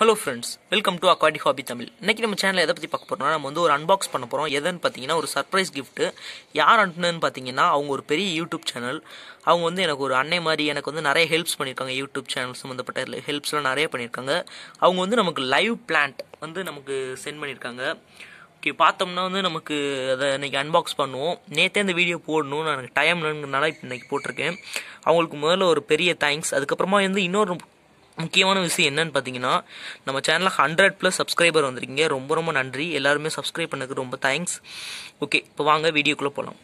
hello friends welcome to aquatic hobby Tamil இன்றைக்கி நம்ம சேனலில் எதை பற்றி பார்க்க போகிறோம்னா நம்ம வந்து ஒரு அன்பாக்ஸ் பண்ண போகிறோம் எதுன்னு பார்த்தீங்கன்னா ஒரு சர்ப்ரைஸ் கிஃப்ட்டு யார் அனுப்புனதுன்னு பார்த்தீங்கன்னா அவங்க ஒரு பெரிய யூடியூப் சேனல் அவங்க வந்து எனக்கு ஒரு அன்னை மாதிரி எனக்கு வந்து நிறைய ஹெல்ப்ஸ் பண்ணியிருக்காங்க யூடியூப் சேனல் சம்மந்தப்பட்ட ஹெல்ப்ஸ்லாம் நிறைய பண்ணியிருக்காங்க அவங்க வந்து நமக்கு லைவ் பிளான்ட் வந்து நமக்கு சென்ட் பண்ணியிருக்காங்க ஓகே பார்த்தோம்னா வந்து நமக்கு அதை இன்றைக்கி அன்பாக்ஸ் பண்ணுவோம் நேற்றே இந்த வீடியோ போடணும் நான் எனக்கு டைம் இல்லைங்கிறனால இப்போ இன்றைக்கி போட்டிருக்கேன் அவங்களுக்கு முதல்ல ஒரு பெரிய தேங்க்ஸ் அதுக்கப்புறமா வந்து இன்னொரு முக்கியமான விஷயம் என்னன்னு பார்த்தீங்கன்னா நம்ம சேனலில் ஹண்ட்ரட் ப்ளஸ் சப்ஸ்கிரைபர் வந்திருக்கீங்க ரொம்ப ரொம்ப நன்றி எல்லாருமே சப்ஸ்கிரைப் பண்ணதுக்கு ரொம்ப தேங்க்ஸ் ஓகே இப்போ வாங்க வீடியோக்குள்ளே போகலாம்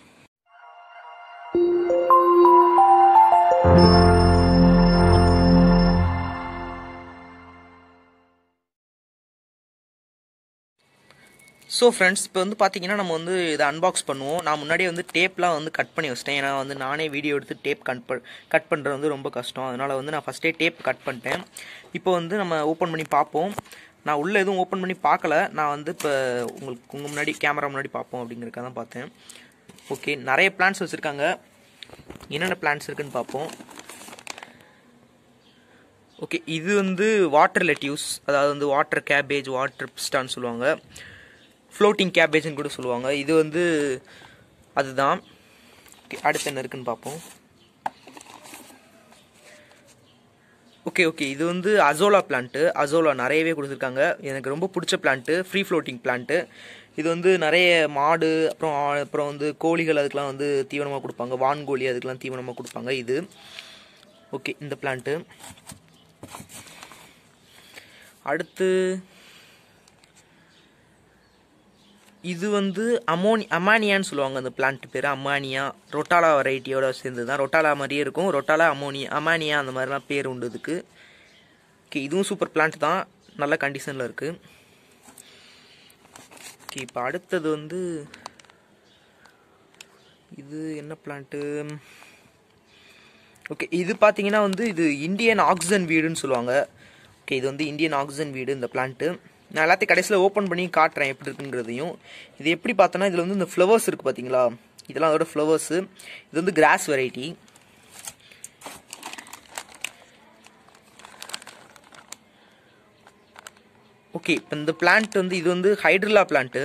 ஸோ ஃப்ரெண்ட்ஸ் இப்போ வந்து பார்த்தீங்கன்னா நம்ம வந்து இதை அன்பாக்ஸ் பண்ணுவோம் நான் முன்னாடியே வந்து டேப்லாம் வந்து கட் பண்ணி வச்சிட்டேன் ஏன்னா வந்து நானே வீடியோ எடுத்து டேப் கட் கட் பண்ணுறது வந்து ரொம்ப கஷ்டம் அதனால் வந்து நான் ஃபஸ்ட்டே டேப் கட் பண்ணிட்டேன் இப்போ வந்து நம்ம ஓப்பன் பண்ணி பார்ப்போம் நான் உள்ளே எதுவும் ஓப்பன் பண்ணி பார்க்கல நான் வந்து இப்போ உங்களுக்கு உங்கள் முன்னாடி கேமரா முன்னாடி பார்ப்போம் அப்படிங்கிறக்க தான் பார்த்தேன் ஓகே நிறைய பிளான்ஸ் வச்சுருக்காங்க என்னென்ன பிளான்ஸ் இருக்குதுன்னு பார்ப்போம் ஓகே இது வந்து வாட்டர் லெட்யூஸ் அதாவது வந்து வாட்டர் கேபேஜ் வாட்டர் பிஸ்டான்னு சொல்லுவாங்க ஃப்ளோட்டிங் கேபேஜ்னு கூட சொல்லுவாங்க இது வந்து அதுதான் அடுத்து என்ன இருக்குன்னு பார்ப்போம் ஓகே ஓகே இது வந்து அசோலா பிளான்ட்டு அசோலா நிறையவே கொடுத்துருக்காங்க எனக்கு ரொம்ப பிடிச்ச பிளான்ட்டு ஃப்ரீ ஃப்ளோட்டிங் பிளான்ட்டு இது வந்து நிறைய மாடு அப்புறம் அப்புறம் வந்து கோழிகள் அதுக்கெலாம் வந்து தீவனமாக கொடுப்பாங்க வான்கோழி அதுக்கெலாம் தீவனமாக கொடுப்பாங்க இது ஓகே இந்த பிளான்ட்டு அடுத்து இது வந்து அமோனி அமானியான்னு சொல்லுவாங்க அந்த பிளான்ட் பேர் அமானியா ரொட்டாலா வெரைட்டியோட சேர்ந்து தான் ரொட்டாலா மாதிரியே இருக்கும் ரொட்டாலா அமோனியா அமானியா அந்த மாதிரிலாம் பேர் உண்டு இதுக்கு ஓகே இதுவும் சூப்பர் பிளான்ட் தான் நல்ல கண்டிஷனில் இருக்குது ஓகே இப்போ அடுத்தது வந்து இது என்ன பிளான்ட்டு ஓகே இது பார்த்தீங்கன்னா வந்து இது இந்தியன் ஆக்சிஜன் வீடுன்னு சொல்லுவாங்க ஓகே இது வந்து இந்தியன் ஆக்சிஜன் வீடு இந்த பிளான்ட்டு நான் எல்லாத்தையும் கடைசியில் ஓப்பன் பண்ணி காட்டுறேன் எப்படி இருக்குங்கிறதையும் இது எப்படி பார்த்தோன்னா இதில் வந்து இந்த ஃப்ளவர்ஸ் இருக்குது பார்த்தீங்களா இதெல்லாம் அதோட ஃப்ளவர்ஸு இது வந்து கிராஸ் வெரைட்டி ஓகே இப்போ இந்த பிளான்ட் வந்து இது வந்து ஹைட்ரலா பிளான்ட்டு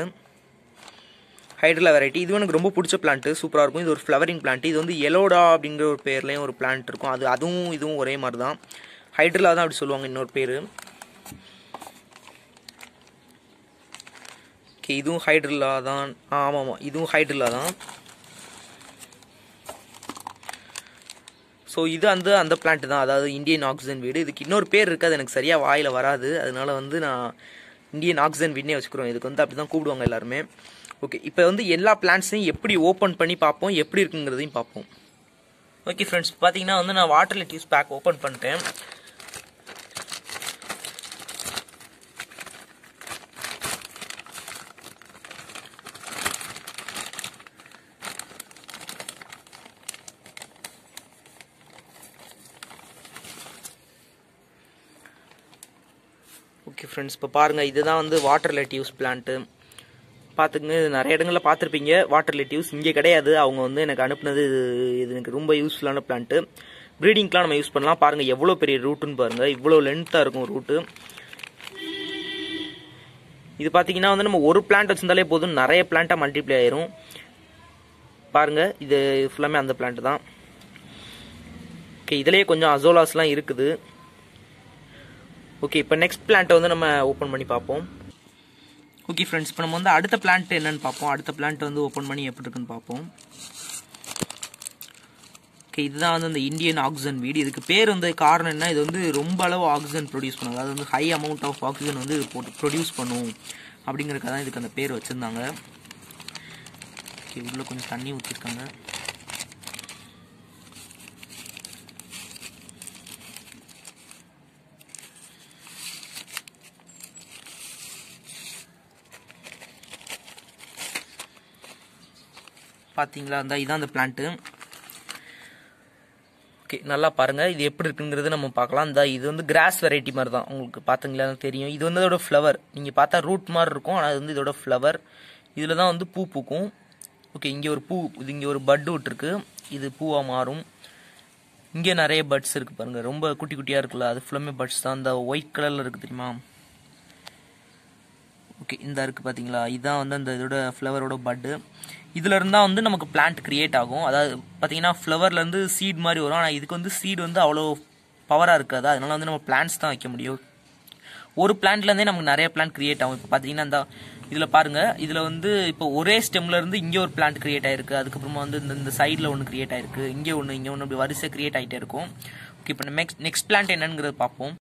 ஹைட்ரிலா வெரைட்டி இது எனக்கு ரொம்ப பிடிச்ச பிளான்ட்டு சூப்பராக இருக்கும் இது ஒரு ஃப்ளவரிங் பிளான்ட் இது வந்து எலோடா அப்படிங்கிற ஒரு பேர்லேயும் ஒரு பிளான்ட் இருக்கும் அது அதுவும் இதுவும் ஒரே மாதிரி தான் ஹைட்ரலா தான் அப்படி சொல்லுவாங்க இன்னொரு பேர் ஓகே இதுவும் ஹைட்ரில்லா தான் ஆமாம் இதுவும் ஹைட்ரில்லா தான் ஸோ இது வந்து அந்த பிளான்ட் தான் அதாவது இந்தியன் ஆக்சிஜன் வீடு இதுக்கு இன்னொரு பேர் இருக்குது அது எனக்கு சரியாக வாயில் வராது அதனால வந்து நான் இந்தியன் ஆக்சிஜன் வீடுனே வச்சுக்கிறோம் இதுக்கு வந்து அப்படி தான் கூப்பிடுவாங்க எல்லாருமே ஓகே இப்போ வந்து எல்லா பிளான்ட்ஸையும் எப்படி ஓப்பன் பண்ணி பார்ப்போம் எப்படி இருக்குங்கிறதையும் பார்ப்போம் ஓகே ஃப்ரெண்ட்ஸ் பார்த்தீங்கன்னா வந்து நான் வாட்டர் லெட் பேக் ஓப்பன் பண்ணிட்டேன் ஓகே ஃப்ரெண்ட்ஸ் இப்போ பாருங்கள் இதுதான் வந்து வாட்டர் லெட்டிவ்ஸ் பிளான்ட்டு பார்த்துங்க நிறைய இடங்களில் பார்த்துருப்பீங்க வாட்டர் லெட்டிவ்ஸ் இங்கே கிடையாது அவங்க வந்து எனக்கு அனுப்புனது இது எனக்கு ரொம்ப யூஸ்ஃபுல்லான பிளான்ட்டு ப்ரீடிங்க்கெலாம் நம்ம யூஸ் பண்ணலாம் பாருங்கள் எவ்வளோ பெரிய ரூட்டுன்னு பாருங்கள் இவ்வளோ லென்த்தாக இருக்கும் ரூட்டு இது பார்த்தீங்கன்னா வந்து நம்ம ஒரு பிளான்ட் வச்சுருந்தாலே போதும் நிறைய பிளான்ட்டாக மல்டிப்ளை ஆயிரும் பாருங்கள் இது ஃபுல்லாமே அந்த பிளான்ட்டு தான் ஓகே இதிலே கொஞ்சம் அசோலாஸ்லாம் இருக்குது ஓகே இப்போ நெக்ஸ்ட் பிளான்ட்டை வந்து நம்ம ஓப்பன் பண்ணி பார்ப்போம் ஓகே ஃப்ரெண்ட்ஸ் இப்போ நம்ம வந்து அடுத்த பிளான்ட் என்னென்னு பார்ப்போம் அடுத்த பிளான்ட் வந்து ஓப்பன் பண்ணி எப்படி இருக்குன்னு பார்ப்போம் ஓகே இதுதான் வந்து அந்த இந்தியன் ஆக்சிஜன் வீடு இதுக்கு பேர் வந்து காரணம் என்ன இது வந்து ரொம்ப அளவு ஆக்சிஜன் ப்ரொடியூஸ் பண்ணும் அதாவது வந்து ஹை அமௌண்ட் ஆஃப் ஆக்சிஜன் வந்து போட்டு ப்ரொடியூஸ் பண்ணும் அப்படிங்கிறக்காக தான் இதுக்கு அந்த பேர் வச்சுருந்தாங்க ஓகே உள்ளே கொஞ்சம் தண்ணி ஊற்றிருக்காங்க பார்த்தீங்களா இருந்தால் இதுதான் அந்த பிளான்ட்டு ஓகே நல்லா பாருங்கள் இது எப்படி இருக்குங்கிறது நம்ம பார்க்கலாம் இந்த இது வந்து கிராஸ் வெரைட்டி மாதிரி தான் உங்களுக்கு பார்த்துங்களா தெரியும் இது வந்து இதோட ஃப்ளவர் நீங்கள் பார்த்தா ரூட் மாதிரி இருக்கும் ஆனால் அது வந்து இதோட ஃப்ளவர் இதில் தான் வந்து பூ பூக்கும் ஓகே இங்கே ஒரு பூ இது இங்கே ஒரு பட் விட்டுருக்கு இது பூவாக மாறும் இங்கே நிறைய பட்ஸ் இருக்குது பாருங்கள் ரொம்ப குட்டி குட்டியாக இருக்குல்ல அது ஃபுல்லாமே பட்ஸ் தான் அந்த ஒயிட் கலரில் இருக்குது தெரியுமா ஓகே இந்த இருக்குது பார்த்தீங்களா இதுதான் வந்து அந்த இதோட ஃப்ளவரோட பட்டு இதிலேருந்து தான் வந்து நமக்கு பிளான்ட் க்ரியேட் ஆகும் அதாவது பார்த்தீங்கன்னா ஃப்ளவர்லேருந்து சீட் மாதிரி வரும் ஆனால் இதுக்கு வந்து சீட் வந்து அவ்வளோ பவராக இருக்காது அதனால வந்து நம்ம பிளான்ட்ஸ் தான் வைக்க முடியும் ஒரு பிளான்ட்லேருந்தே நமக்கு நிறைய பிளான்ட் க்ரியேட் ஆகும் இப்போ பார்த்தீங்கன்னா இந்த இதில் பாருங்கள் இதில் வந்து இப்போ ஒரே ஸ்டெம்லேருந்து இங்கே ஒரு பிளான்ட் க்ரியேட் ஆயிருக்கு அதுக்கப்புறமா வந்து இந்த இந்த சைடில் ஒன்று க்ரியேட் ஆயிருக்கு இங்கே ஒன்று இங்கே ஒன்று அப்படி வரிசை க்ரியேட் ஆகிட்டே இருக்கும் ஓகே இப்போ நெக்ஸ்ட் நெக்ஸ்ட் பிளான்ட் என்னங்கிறது பார்ப்போம்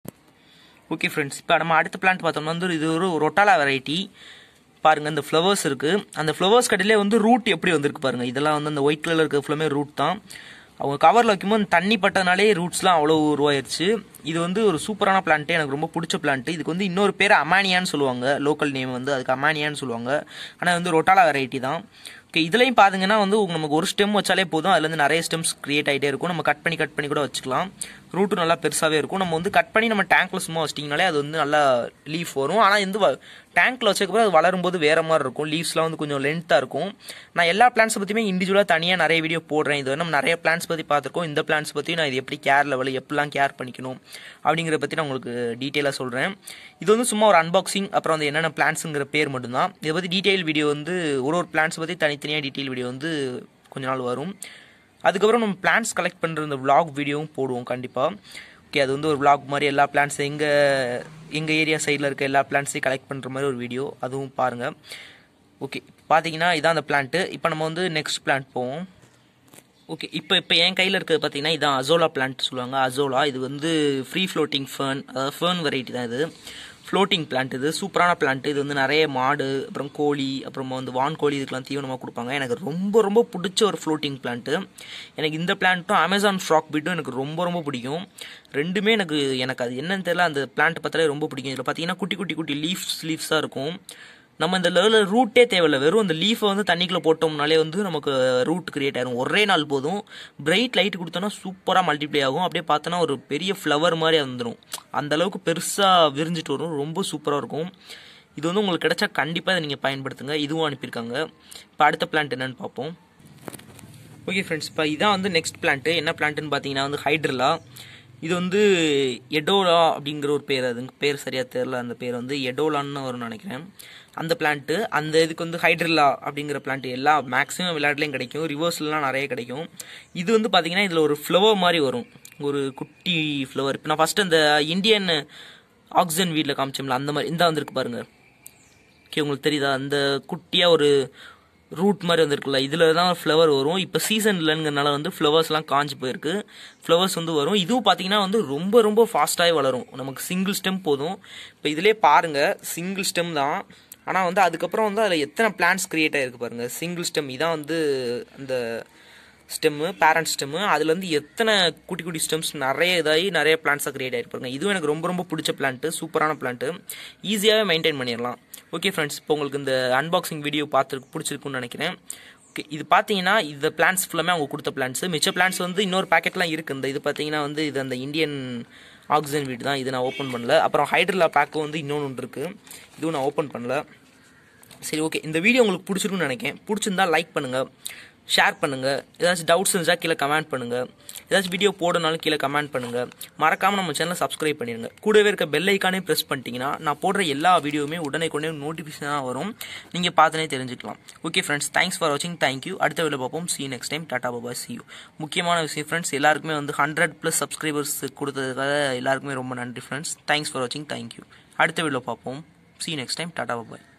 ஓகே ஃப்ரெண்ட்ஸ் இப்போ நம்ம அடுத்த பிளான்ட் பார்த்தோம்னா வந்து இது ஒரு ரொட்டாலா வெரைட்டி பாருங்கள் இந்த ஃப்ளவர்ஸ் இருக்குது அந்த ஃப்ளவர்ஸ் கடையிலே வந்து ரூட் எப்படி வந்திருக்கு பாருங்கள் இதெல்லாம் வந்து அந்த ஒயிட் கலர் இருக்கிற ஃபுல்லாமே ரூட் தான் அவங்க கவரில் வைக்கும்போது தண்ணி பட்டதுனாலே ரூட்ஸ்லாம் அவ்வளோ உருவாயிருச்சு இது வந்து ஒரு சூப்பரான பிளான்ட்டு எனக்கு ரொம்ப பிடிச்ச பிளான்ட்டு இதுக்கு வந்து இன்னொரு பேர் அமானியான்னு சொல்லுவாங்க லோக்கல் நேம் வந்து அதுக்கு அமானியான்னு சொல்லுவாங்க ஆனால் வந்து ரொட்டாலா வெரைட்டி தான் ஓகே இதுலையும் பார்த்தீங்கன்னா வந்து நமக்கு ஒரு ஸ்டெம் வச்சாலே போதும் அதுலேருந்து நிறைய ஸ்டெம்ஸ் க்ரியேட் ஆகிட்டே இருக்கும் நம்ம கட் பண்ணி கட் பண்ணி கூட வச்சுக்கலாம் ரூட்டும் நல்லா பெருசாகவே இருக்கும் நம்ம வந்து கட் பண்ணி நம்ம டேங்க்கில் சும்மா வச்சிட்டிங்கனாலே அது வந்து நல்லா லீஃப் வரும் ஆனால் இந்த டேங்க்கில் வச்சக்கப்புறம் அது வளரும்போது வேறு மாதிரி இருக்கும் லீவ்ஸ்லாம் வந்து கொஞ்சம் லென்த்தாக இருக்கும் நான் எல்லா பிளான்ஸ் பற்றியுமே இண்டிவிஜுவலாக தனியாக நிறைய வீடியோ போடுறேன் இது நம்ம நிறைய பிளான்ஸ் பற்றி பார்த்துருக்கோம் இந்த பிளான்ஸ் பற்றி நான் இது எப்படி கேர் லெவல் எப்படிலாம் கேர் பண்ணிக்கணும் அப்படிங்கிற பற்றி நான் உங்களுக்கு டீட்டெயிலாக சொல்கிறேன் இது வந்து சும்மா ஒரு அன்பாக்சிங் அப்புறம் வந்து என்னென்ன பிளான்ஸுங்கிற பேர் மட்டும்தான் இதை பற்றி டீட்டெயில் வீடியோ வந்து ஒரு ஒரு பிளான்ஸ் பற்றி தனித்தனியாக டீட்டெயில் வீடியோ வந்து கொஞ்ச நாள் வரும் அதுக்கப்புறம் நம்ம பிளான்ஸ் கலெக்ட் பண்ணுற இந்த விலாக் வீடியோவும் போடுவோம் கண்டிப்பாக ஓகே அது வந்து ஒரு விலாக் மாதிரி எல்லா பிளான்ஸும் எங்கள் எங்கள் ஏரியா சைடில் இருக்க எல்லா பிளான்ஸையும் கலெக்ட் பண்ணுற மாதிரி ஒரு வீடியோ அதுவும் பாருங்கள் ஓகே பார்த்தீங்கன்னா இதான் அந்த பிளான்ட்டு இப்போ நம்ம வந்து நெக்ஸ்ட் பிளான்ட் போவோம் ஓகே இப்போ இப்போ என் கையில் இருக்கிறது பார்த்தீங்கன்னா இதான் அசோலா பிளான்ட் சொல்லுவாங்க அசோலா இது வந்து ஃப்ரீ ஃப்ளோட்டிங் ஃபேன் அதாவது ஃபேன் வெரைட்டி தான் இது ஃப்ளோட்டிங் பிளான்ட் இது சூப்பரான பிளான்ட் இது வந்து நிறைய மாடு அப்புறம் கோழி அப்புறம் வந்து வான்கோழி இதுக்கெலாம் தீவனமாக கொடுப்பாங்க எனக்கு ரொம்ப ரொம்ப பிடிச்ச ஒரு ஃப்ளோட்டிங் பிளான்ட்டு எனக்கு இந்த பிளான்ட்டும் அமேசான் ஃப்ராக் பீட்டும் எனக்கு ரொம்ப ரொம்ப பிடிக்கும் ரெண்டுமே எனக்கு எனக்கு அது என்னன்னு தெரியல அந்த பிளான்ட் பார்த்தாலே ரொம்ப பிடிக்கும் இதில் பார்த்தீங்கன்னா குட்டி குட்டி குட்டி லீஃப்ஸ் லீஃப்ஸாக இருக்கும் நம்ம இந்த லெவலில் ரூட்டே தேவையில்லை வெறும் அந்த லீஃபை வந்து தண்ணிக்குள்ளே போட்டோம்னாலே வந்து நமக்கு ரூட் கிரியேட் ஆகிடும் ஒரே நாள் போதும் பிரைட் லைட் கொடுத்தோன்னா சூப்பராக மல்டிப்ளை ஆகும் அப்படியே பார்த்தோன்னா ஒரு பெரிய ஃப்ளவர் மாதிரி வந்துடும் அந்தளவுக்கு பெருசாக விரிஞ்சிட்டு வரும் ரொம்ப சூப்பராக இருக்கும் இது வந்து உங்களுக்கு கிடைச்சா கண்டிப்பாக இதை நீங்கள் பயன்படுத்துங்க இதுவும் அனுப்பியிருக்காங்க இப்போ அடுத்த பிளான்ட் என்னென்னு பார்ப்போம் ஓகே ஃப்ரெண்ட்ஸ் இப்போ இதான் வந்து நெக்ஸ்ட் பிளான்ட்டு என்ன பிளான்ட்டுன்னு பார்த்தீங்கன்னா வந்து ஹைட்ரலா இது வந்து எடோலா அப்படிங்கிற ஒரு பேர் அது பேர் சரியாக தெரில அந்த பேர் வந்து எடோலான்னு வரும்னு நினைக்கிறேன் அந்த பிளான்ட்டு அந்த இதுக்கு வந்து ஹைட்ரில்லா அப்படிங்கிற பிளான்ட் எல்லா மேக்ஸிமம் விளையாட்டுலையும் கிடைக்கும் ரிவர்ஸ்லாம் நிறைய கிடைக்கும் இது வந்து பார்த்திங்கன்னா இதில் ஒரு ஃப்ளவர் மாதிரி வரும் ஒரு குட்டி ஃப்ளவர் இப்போ நான் ஃபஸ்ட்டு அந்த இந்தியன் ஆக்சிஜன் வீட்டில் காமிச்சோம்ல அந்த மாதிரி இந்த வந்துருக்கு பாருங்கள் ஓகே உங்களுக்கு தெரியுதா அந்த குட்டியாக ஒரு ரூட் மாதிரி வந்திருக்குல்ல இதில் தான் ஃப்ளவர் வரும் இப்போ சீசன் இல்லைங்கிறனால வந்து ஃப்ளவர்ஸ்லாம் காஞ்சி போயிருக்கு ஃப்ளவர்ஸ் வந்து வரும் இதுவும் பார்த்தீங்கன்னா வந்து ரொம்ப ரொம்ப ஃபாஸ்ட்டாகவே வளரும் நமக்கு சிங்கிள் ஸ்டெம் போதும் இப்போ இதிலே பாருங்கள் சிங்கிள் ஸ்டெம் தான் ஆனால் வந்து அதுக்கப்புறம் வந்து அதில் எத்தனை பிளான்ஸ் க்ரியேட் ஆகிருக்கு பாருங்கள் சிங்கிள் ஸ்டெம் இதான் வந்து அந்த ஸ்டெம்மு பேரண்ட் ஸ்டெம்மு அதுலேருந்து எத்தனை குட்டி குட்டி ஸ்டெம்ஸ் நிறைய இதாகி நிறைய பிளான்ஸாக கிரியேட் ஆகிருப்பாங்க இதுவும் எனக்கு ரொம்ப ரொம்ப பிடிச்ச பிளான்ட்டு சூப்பரான பிளான்ட்டு ஈஸியாகவே மெயின்டைன் பண்ணிடலாம் ஓகே ஃப்ரெண்ட்ஸ் இப்போ உங்களுக்கு இந்த அன்பாக்சிங் வீடியோ பார்த்துருக்கு பிடிச்சிருக்குன்னு நினைக்கிறேன் ஓகே இது பார்த்தீங்கன்னா இந்த பிளான்ஸ் ஃபுல்லாமே அவங்க கொடுத்த பிளான்ஸ் மிச்ச பிளான்ஸ் வந்து இன்னொரு பேக்கெட்லாம் இருக்குது இந்த இது பார்த்தீங்கன்னா வந்து இது அந்த இந்தியன் ஆக்சிஜன் வீடு தான் இது நான் ஓப்பன் பண்ணல அப்புறம் ஹைட்ரலா பேக்கும் வந்து இன்னொன்று ஒன்று இருக்குது இதுவும் நான் ஓப்பன் பண்ணல சரி ஓகே இந்த வீடியோ உங்களுக்கு பிடிச்சிருக்குன்னு நினைக்கிறேன் பிடிச்சிருந்தா லைக் பண்ணுங்கள் ஷேர் பண்ணுங்கள் ஏதாச்சும் டவுட்ஸ் இருந்துச்சா கீழே கமெண்ட் பண்ணுங்கள் ஏதாச்சும் வீடியோ போடணும்னாலும் கீழே கமெண்ட் பண்ணுங்கள் மறக்காமல் நம்ம சேனலை சப்ஸ்கிரைப் பண்ணிடுங்க கூடவே இருக்க பெல் ஐக்கானே ப்ரெஸ் பண்ணிட்டீங்கன்னா நான் போடுற எல்லா வீடியோவுமே உடனே கொண்டே நோட்டிஃபிகேஷனாக வரும் நீங்கள் பார்த்துனே தெரிஞ்சுக்கலாம் ஓகே ஃப்ரெண்ட்ஸ் தேங்க்ஸ் ஃபார் வாட்சிங் தேங்க்யூ அடுத்த வீடியோ பார்ப்போம் see next time tata bye bye see you முக்கியமான விஷயம் ஃப்ரெண்ட்ஸ் எல்லாருக்குமே வந்து ஹண்ட்ரட் ப்ளஸ் சப்ஸ்கிரைபர்ஸ் கொடுத்ததுக்காக எல்லாருக்குமே ரொம்ப நன்றி ஃப்ரெண்ட்ஸ் தேங்க்ஸ் ஃபார் வாட்சிங் தேங்க்யூ அடுத்த வீடியோ பார்ப்போம் சி நெக்ஸ்ட் டைம் டாடா பாபாய்